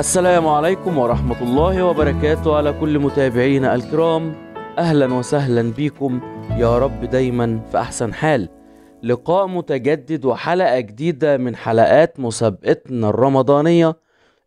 السلام عليكم ورحمة الله وبركاته على كل متابعينا الكرام أهلا وسهلا بكم يا رب دايما في أحسن حال لقاء متجدد وحلقة جديدة من حلقات مسابقتنا الرمضانية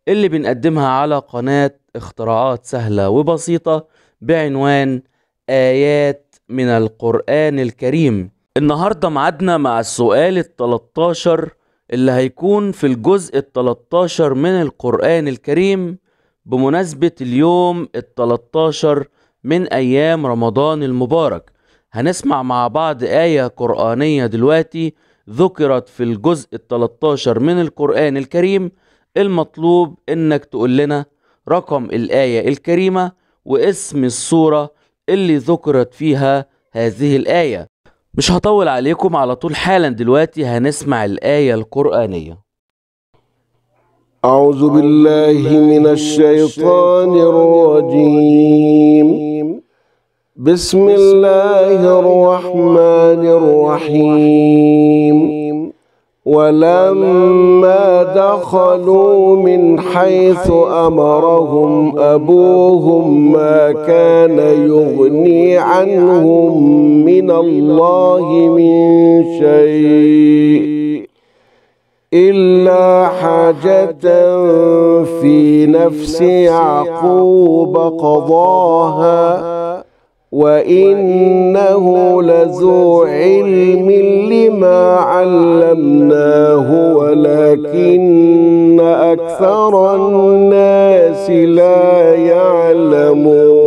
اللي بنقدمها على قناة اختراعات سهلة وبسيطة بعنوان آيات من القرآن الكريم النهاردة معدنا مع السؤال التلتاشر 13 اللي هيكون في الجزء التلتاشر من القرآن الكريم بمناسبة اليوم التلتاشر من أيام رمضان المبارك هنسمع مع بعض آية قرآنية دلوقتي ذكرت في الجزء التلتاشر من القرآن الكريم المطلوب إنك تقول لنا رقم الآية الكريمة واسم الصورة اللي ذكرت فيها هذه الآية مش هطول عليكم على طول حالا دلوقتي هنسمع الآية القرآنية أعوذ بالله من الشيطان الرجيم بسم الله الرحمن الرحيم ولما دخلوا من حيث امرهم ابوهم ما كان يغني عنهم من الله من شيء الا حاجه في نفس يعقوب قضاها وإنه لذو علم لما علمناه ولكن أكثر الناس لا يعلمون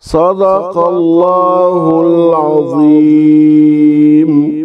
صدق الله العظيم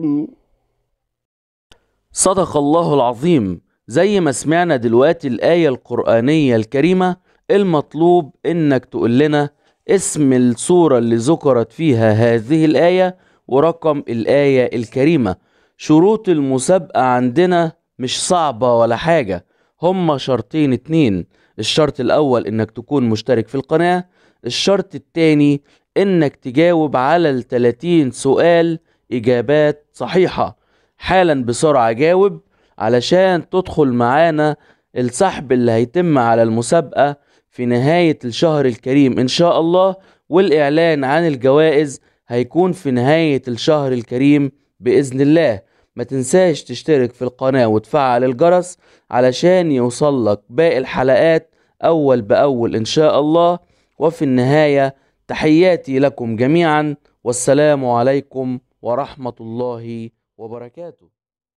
صدق الله العظيم زي ما سمعنا دلوقتي الآية القرآنية الكريمة المطلوب انك تقول لنا اسم السورة اللي ذكرت فيها هذه الآية ورقم الآية الكريمة شروط المسابقة عندنا مش صعبة ولا حاجة هما شرطين اتنين الشرط الأول إنك تكون مشترك في القناة الشرط التاني إنك تجاوب على التلاتين سؤال إجابات صحيحة حالا بسرعة جاوب علشان تدخل معانا السحب اللي هيتم على المسابقة في نهاية الشهر الكريم إن شاء الله والإعلان عن الجوائز هيكون في نهاية الشهر الكريم بإذن الله ما تنساش تشترك في القناة وتفعل الجرس علشان يوصلك باقي الحلقات أول بأول إن شاء الله وفي النهاية تحياتي لكم جميعا والسلام عليكم ورحمة الله وبركاته